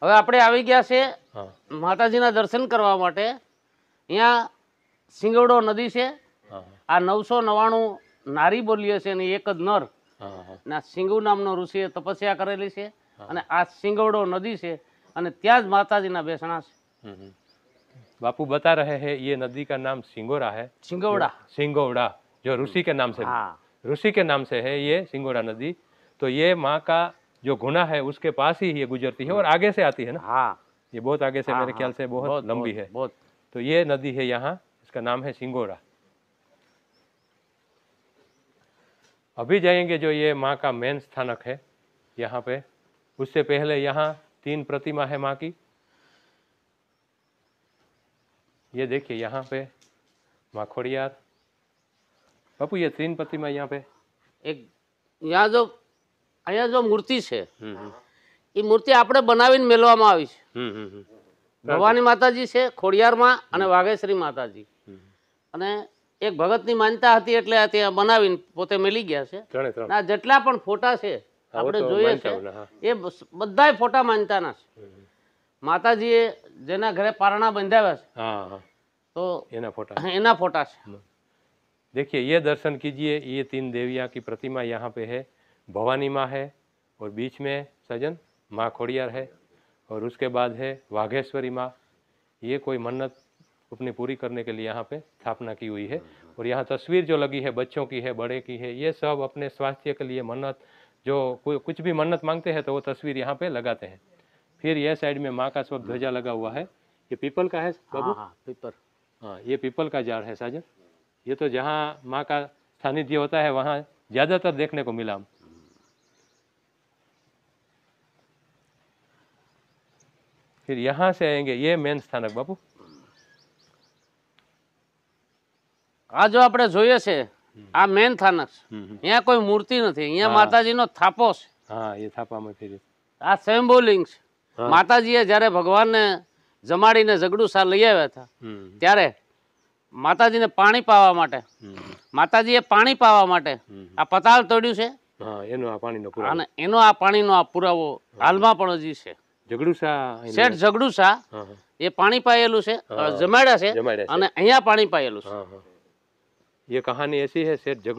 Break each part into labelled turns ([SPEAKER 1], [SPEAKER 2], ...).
[SPEAKER 1] હવે આપણે આવી ગયા છે માતાજીના દર્શન કરવા માટે અહીંયા સિંગવડો નદી છે આ નવસો નવાણું નારી બોલીએ છે અને એક જ નર ના સિંગુ નામનો ઋષિએ તપસ્યા કરેલી છે અને આ સિંગવડો નદી છે અને ત્યાં જ માતાજીના બેસણા
[SPEAKER 2] છે बापू बता रहे हैं ये नदी का नाम सिंगोरा है सिंगोड़ा सिंगोड़ा जो ऋषि के नाम से ऋषि के नाम से है ये सिंगोड़ा नदी तो ये माँ का जो गुना है उसके पास ही ये गुजरती है और हम्म। आगे से आती है ना हाँ ये बहुत आगे से हाँ, मेरे हाँ। ख्याल से बहुत, बहुत लंबी बहुत, है बहुत तो ये नदी है यहाँ इसका नाम है सिंगोरा अभी जाएंगे जो ये माँ का मेन स्थानक है यहाँ पे उससे पहले यहाँ तीन प्रतिमा है माँ की ये देखिए यहाँ पे माँ खोड़ियार बापू ये तीन प्रतिमा
[SPEAKER 1] यहाँ पे एक यहाँ जो અહીંયા જો મૂર્તિ છે એ મૂર્તિ આપણે બનાવીને મેળવામાં આવી છે ભવાની માતાજી છે ખોડિયારમાં અને વાઘેશ્વરી માતાજી અને એક ભગતની માનતા હતી એટલે ત્યાં બનાવીને પોતે મેલી ગયા છે આ જેટલા પણ ફોટા છે આપણે જોઈએ છે એ બધા ફોટા માનતાના છે માતાજીએ જેના ઘરે પારણા બંધાવ્યા
[SPEAKER 2] છે તો એના ફોટા એના ફોટા છે દેખીએ ये દર્શન કીજીએ યે તીન देवियाँ की પ્રતિમા यहाँ पे है भवानी माँ है और बीच में सजन माँ खोड़ियार है और उसके बाद है वाघेश्वरी माँ ये कोई मन्नत अपनी पूरी करने के लिए यहाँ पे स्थापना की हुई है और यहाँ तस्वीर जो लगी है बच्चों की है बड़े की है ये सब अपने स्वास्थ्य के लिए मन्नत जो कोई कुछ भी मन्नत मांगते हैं तो वो तस्वीर यहाँ पे लगाते हैं फिर यह साइड में माँ का सब ध्वजा लगा हुआ है ये पीपल का है हाँ, बाबू हाँ,
[SPEAKER 1] पीपल हाँ
[SPEAKER 2] ये पीपल का जाड़ है साजन ये तो जहाँ माँ का सानिध्य होता है वहाँ ज़्यादातर देखने को मिला
[SPEAKER 1] फिर यहाँ से आएंगे ये मेन સ્થાનક બાપુ આ જો આપણે જોઈએ છે આ મેન સ્થાનક અહીંયા કોઈ મૂર્તિ નથી અહીંયા માતાજીનો થાપો છે હા એ થાપામાં ફેરી આ સ્વયંભૂલિંગ છે માતાજીએ જ્યારે ભગવાનને જમાડીને જગડું સા લઈ આવ્યા હતા ત્યારે માતાજીને પાણી પાવા માટે માતાજીએ પાણી પાવા માટે આ પતાળ તોડ્યું છે
[SPEAKER 2] એનો આ પાણીનો અને
[SPEAKER 1] એનો આ પાણીનો આ પુરાવો હાલમાં પણ હજી છે
[SPEAKER 2] શેઠ
[SPEAKER 1] એ પાણી પાયેલું છે છે અને અહીંયા
[SPEAKER 2] પાણી પાયેલું છે ये कहानी ऐसी है जो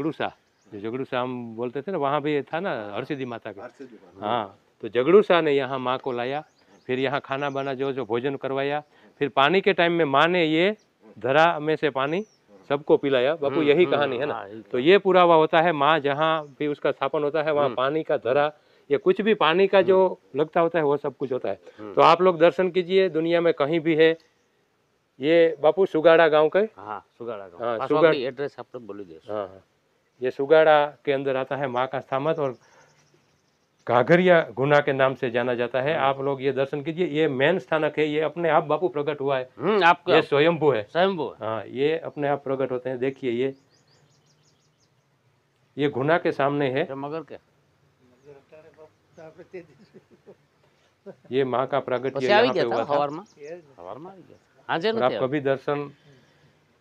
[SPEAKER 2] हम बोलते थे ना वहाँ भी था ना हरसिद्धि माता का हाँ तो ने यहाँ माँ को लाया फिर यहाँ खाना बना जो जो भोजन करवाया फिर पानी के टाइम में माँ ने ये धरा में से पानी सबको पिलाया बापू यही कहानी है ना तो ये पूरा हुआ होता है माँ जहाँ भी उसका स्थापन होता है वहाँ पानी का धरा या कुछ भी पानी का जो हम्म। लगता होता है वो सब कुछ होता है हम्म। तो आप लोग दर्शन कीजिए दुनिया में कहीं भी है ये बापू सुगाड़ा गांव के एड्रेस हाँ, हाँ, आप लोग बोली हाँ, ये सुगाड़ा के अंदर आता है माँ का स्थामत और घाघरिया गुना के नाम से जाना जाता है हम्म। आप लोग ये दर्शन कीजिए ये मेन स्थानक है ये अपने आप बापू प्रकट हुआ है आपका ये स्वयंभू है स्वयंभू हाँ ये अपने आप प्रकट होते हैं देखिए ये ये घुना के सामने है अच्छा, मगर के ये माँ का प्रागट्य यहाँ पे हुआ था हवार
[SPEAKER 1] हवारमा हाजिर और आप कभी
[SPEAKER 2] दर्शन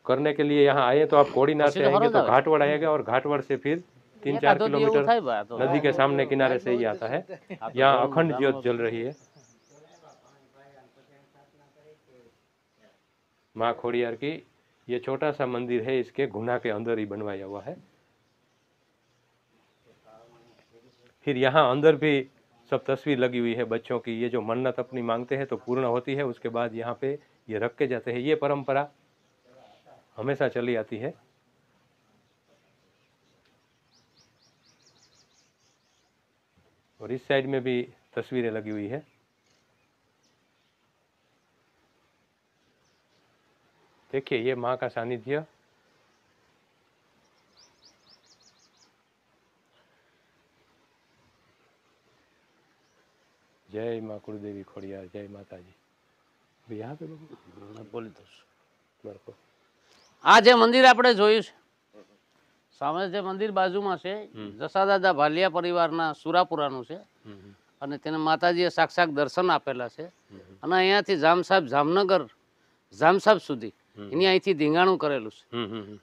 [SPEAKER 2] करने के लिए यहाँ आए तो आप कोड़ीनार से आएंगे तो घाटवड़ आएगा और घाटवड़ से फिर तीन तो चार किलोमीटर तो नदी के सामने किनारे से ही आता है यहाँ अखंड ज्योत जल रही है माँ खोड़ियार की ये छोटा सा मंदिर है इसके घुना के अंदर ही बनवाया हुआ है फिर यहाँ अंदर भी सब तस्वीर लगी हुई है बच्चों की ये जो मन्नत अपनी मांगते हैं तो पूर्ण होती है उसके बाद यहाँ पे ये रख के जाते हैं ये परंपरा हमेशा चली आती है और इस साइड में भी तस्वीरें लगी हुई है देखिए ये माँ का सानिध्य
[SPEAKER 1] માં કુળદેવી ખોડિયાર જય માતાજી ભૈયા આપે લોકો બોલી દઉં બરાબર આ જે મંદિર આપણે જોયું છે સામે જે મંદિર બાજુમાં છે જસાદાદા ભાલિયા પરિવારના સુરાપુરાનું છે અને તેને માતાજીએ સાક્ષાત દર્શન આપેલા છે અને અહીંયાથી જામસાબ જામનગર જામ સુધી એની અહીંથી ધીંગાણું કરેલું છે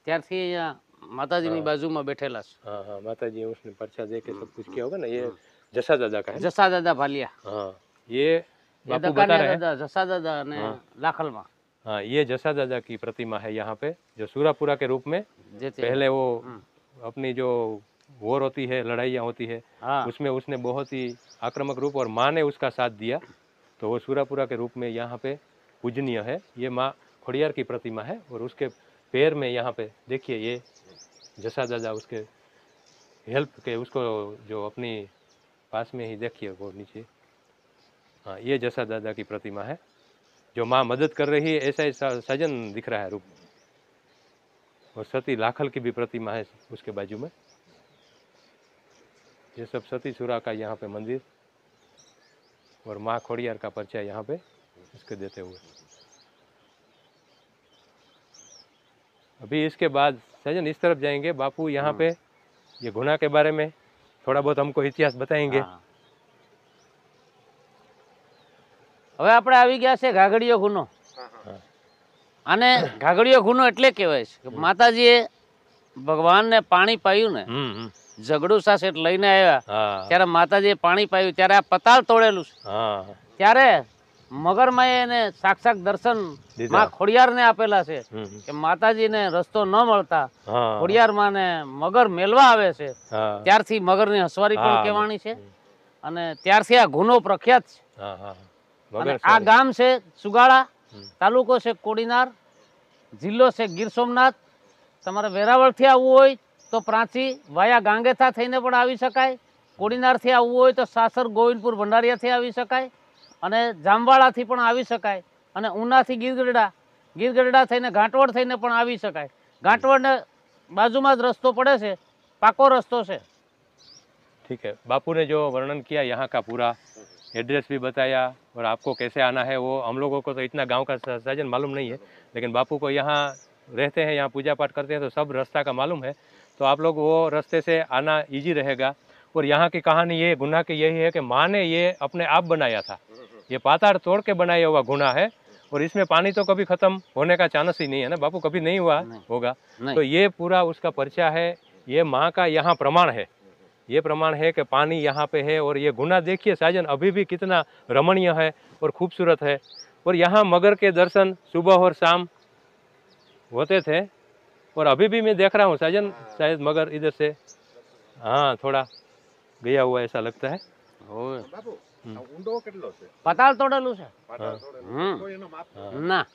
[SPEAKER 1] ત્યારથી અહીંયા માતાજીની બાજુમાં બેઠેલા છે માતાજી ઉસને પરછા જે કે સબ કુછ કિયા હોગા ને યે જસાદાદા કા જસાદાદા ભાલિયા હા
[SPEAKER 2] ये बापू बता रहे हैं
[SPEAKER 1] जसा दादा ने हाँ। लाखल
[SPEAKER 2] हाँ ये जसा दादा की प्रतिमा है यहाँ पे जो सूरापुरा के रूप में पहले वो हाँ। अपनी जो वोर होती है लड़ाइयाँ होती है हाँ। उसमें उसने बहुत ही आक्रामक रूप और माँ ने उसका साथ दिया तो वो सूरापुरा के रूप में यहाँ पे पूजनीय है ये माँ खोड़ियार की प्रतिमा है और उसके पैर में यहाँ पे देखिए ये जसा दादा उसके हेल्प के उसको जो अपनी पास में ही देखिए वो नीचे हाँ ये जैसा दादा की प्रतिमा है जो माँ मदद कर रही है ऐसा ही सजन दिख रहा है रूप और सती लाखल की भी प्रतिमा है उसके बाजू में ये सब सती सुरा का यहाँ पे मंदिर और माँ खोड़ियार का परिचय यहाँ पे इसके देते हुए अभी इसके बाद सजन इस तरफ जाएंगे बापू यहाँ हम्म। पे ये गुना के बारे में थोड़ा बहुत हमको इतिहास बताएंगे हाँ।
[SPEAKER 1] હવે આપણે આવી ગયા છે ઘાઘડીયો ગુનો અને ઘાઘડીયો ગુનો એટલે કહેવાય છે કે માતાજીએ ભગવાનને પાણી પાયું ને ઝઘડું સાસેટ લઈને આવ્યા ત્યારે માતાજીએ પાણી પાયું ત્યારે આ પતાળ તોડેલું છે ત્યારે મગરમાએ એને સાક્ષાત દર્શન માં ને આપેલા છે કે માતાજી ને રસ્તો ન મળતા ખોડિયાર માને મગર મેલવા આવે છે ત્યારથી મગર ની હસવારી પણ કહેવાની છે અને ત્યારથી આ ગુનો પ્રખ્યાત છે અને આ ગામ છે સુગાળા તાલુકો છે કોડીનાર જિલ્લો છે ગીર સોમનાથ તમારે વેરાવળથી આવવું હોય તો પ્રાંચી વાયા ગાંગેથા થઈને પણ આવી શકાય કોડીનારથી આવવું હોય તો સાસર ગોવિંદપુર ભંડારીયાથી આવી શકાય અને જામવાળાથી પણ આવી શકાય અને ઉનાથી ગીરગઢડા ગીરગઢડા થઈને ઘાટવડ થઈને પણ આવી શકાય ઘાટવડને બાજુમાં જ રસ્તો પડે છે પાકો રસ્તો છે
[SPEAKER 2] ઠીક है બાપુને જો વર્ણન वर्णन किया यहाँ का एड्रेस भी बताया और आपको कैसे आना है वो हम लोगों को तो इतना गांव का सजन मालूम नहीं है लेकिन बापू को यहाँ रहते हैं यहाँ पूजा पाठ करते हैं तो सब रास्ता का मालूम है तो आप लोग वो रास्ते से आना ईजी रहेगा और यहाँ की कहानी ये गुना की यही है कि माँ ने ये अपने आप बनाया था ये पाताड़ तोड़ के बनाया हुआ गुना है और इसमें पानी तो कभी ख़त्म होने का चांस ही नहीं है ना बापू कभी नहीं हुआ नहीं। होगा नहीं। तो ये पूरा उसका पर्चा है ये माँ का यहाँ प्रमाण है ये प्रमाण है कि पानी यहाँ पे है और ये गुना देखिए साजन अभी भी कितना रमणीय है और खूबसूरत है और यहाँ मगर के दर्शन सुबह और शाम होते थे और अभी भी मैं देख रहा हूँ साजन शायद मगर इधर से हाँ थोड़ा गया हुआ ऐसा लगता है हम्म। से
[SPEAKER 1] हाँ।
[SPEAKER 2] हम्म।
[SPEAKER 1] हाँ। ना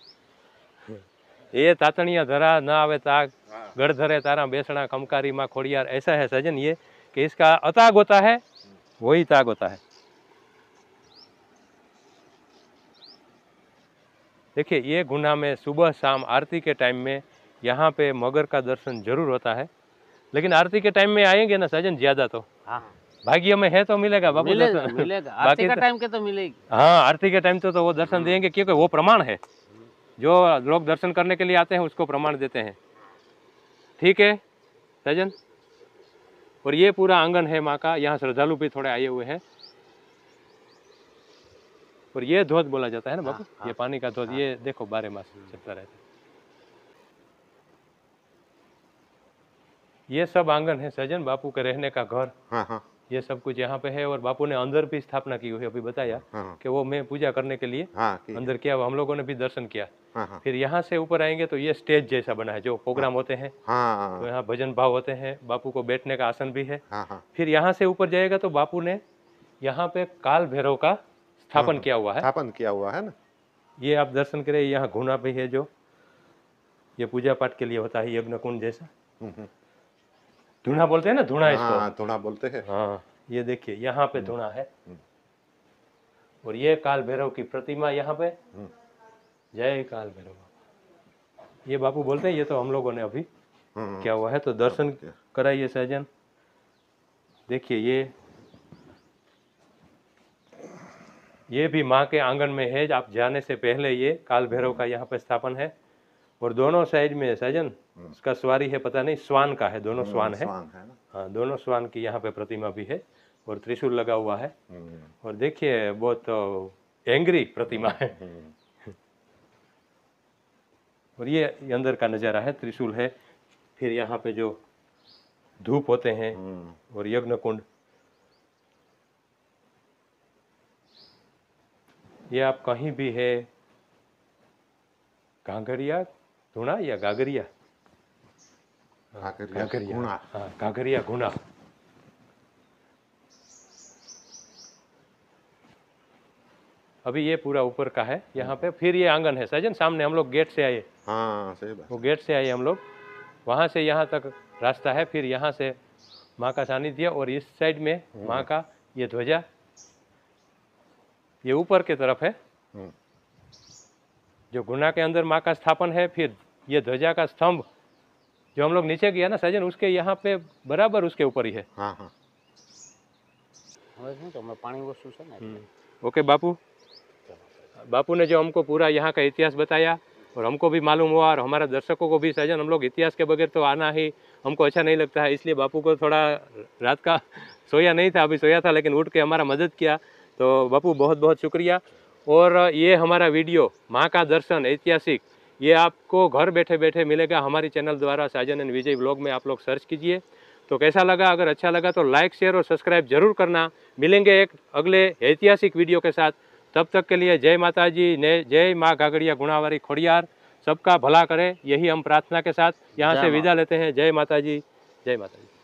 [SPEAKER 2] ये तातनिया धरा ना आवे ताक हाँ। गढ़ धरे तारा તારા कमकारी माँ खोड़ियार ऐसा है सजन ये कि इसका अताग होता है वही ताग होता है देखिए ये गुना में सुबह शाम आरती के टाइम में यहाँ पे मगर का दर्शन जरूर होता है लेकिन आरती के टाइम में आएंगे ना सजन ज्यादा तो हाँ। भाग्य में है तो मिलेगा बाबू मिले, दर्शन मिलेगा आरती के तो- टाइम के तो मिलेगी हाँ आरती के टाइम तो, तो वो दर्शन हाँ। देंगे क्योंकि वो प्रमाण है जो लोग दर्शन करने के लिए आते हैं उसको प्रमाण देते हैं ठीक है सजन और ये पूरा आंगन है माँ का यहाँ श्रद्धालु भी थोड़े आए हुए हैं और ये ध्वज बोला जाता है ना बाबू हाँ, हाँ। ये पानी का ध्वज हाँ। ये देखो बारह मास चलता रहता है ये सब आंगन है सजन बापू के रहने का घर ये सब कुछ यहाँ पे है और बापू ने अंदर भी स्थापना की हुई अभी बताया कि वो मैं पूजा करने के लिए अंदर किया हम लोगों ने भी दर्शन किया हाँ, हाँ। फिर यहाँ से ऊपर आएंगे तो ये स्टेज जैसा बना है जो प्रोग्राम हाँ। होते हैं हाँ, हाँ। तो यहाँ भजन भाव होते हैं बापू को बैठने का आसन भी है हाँ। फिर यहाँ से ऊपर जाएगा तो बापू ने यहाँ पे काल भैरव का स्थापन किया हुआ है स्थापन किया हुआ है ना ये आप दर्शन करें यहाँ घूना भी है जो ये पूजा पाठ के लिए होता है यज्ञ कुंड जैसा हम्म, हम्म। धुना बोलते हैं ना धुना इसको धुना बोलते हैं हाँ ये देखिए यहाँ पे हम्म। धुना है और ये काल भैरव की प्रतिमा यहाँ पे जय काल भैरव बाबा ये बापू बोलते हैं ये तो हम लोगों ने अभी हम्म, हम्म। क्या हुआ है तो दर्शन कराइए सहजन देखिए ये ये भी माँ के आंगन में है आप जाने से पहले ये काल भैरव का यहाँ पर स्थापन है और दोनों साइड में सहजन उसका हम्म। सवारी है पता नहीं स्वान का है दोनों स्वान है
[SPEAKER 1] हाँ
[SPEAKER 2] दोनों स्वान की यहाँ पे प्रतिमा भी है और त्रिशूल लगा हुआ है और देखिए बहुत एंग्री प्रतिमा है और ये अंदर का नज़ारा है त्रिशूल है फिर यहाँ पे जो धूप होते हैं हम्म। और यज्ञ कुंड ये आप कहीं भी है घाघरिया धुना या गागरिया घाघरिया घुना हाँ, अभी ये पूरा ऊपर का है यहाँ पे फिर ये आंगन है सजन सामने हम लोग गेट से आए हाँ सही बात वो गेट से आए हम लोग वहाँ से यहाँ तक रास्ता है फिर यहाँ से माँ का सानिध्य और इस साइड में हम्म। माँ का ये ध्वजा ये ऊपर की तरफ है हम्म। जो गुना के अंदर माँ का स्थापन है फिर ये ध्वजा का स्तंभ जो हम लोग नीचे गया ना सजन उसके यहाँ पे बराबर उसके ऊपर ही है हाँ हाँ
[SPEAKER 1] तो हम्म।
[SPEAKER 2] ओके बापू बापू ने जो हमको पूरा यहाँ का इतिहास बताया और हमको भी मालूम हुआ और हमारा दर्शकों को भी सजन हम लोग इतिहास के बगैर तो आना ही हमको अच्छा नहीं लगता है इसलिए बापू को थोड़ा रात का सोया नहीं था अभी सोया था लेकिन उठ के हमारा मदद किया तो बापू बहुत बहुत शुक्रिया और ये हमारा वीडियो माँ का दर्शन ऐतिहासिक ये आपको घर बैठे बैठे मिलेगा हमारी चैनल द्वारा साजन एंड विजय ब्लॉग में आप लोग सर्च कीजिए तो कैसा लगा अगर अच्छा लगा तो लाइक शेयर और सब्सक्राइब जरूर करना मिलेंगे एक अगले ऐतिहासिक वीडियो के साथ तब तक के लिए जय माता जी ने जय माँ घाघड़िया गुणावारी खोड़ियार सबका भला करे यही हम प्रार्थना के साथ यहाँ से विदा लेते हैं जय माता जी जय माता जी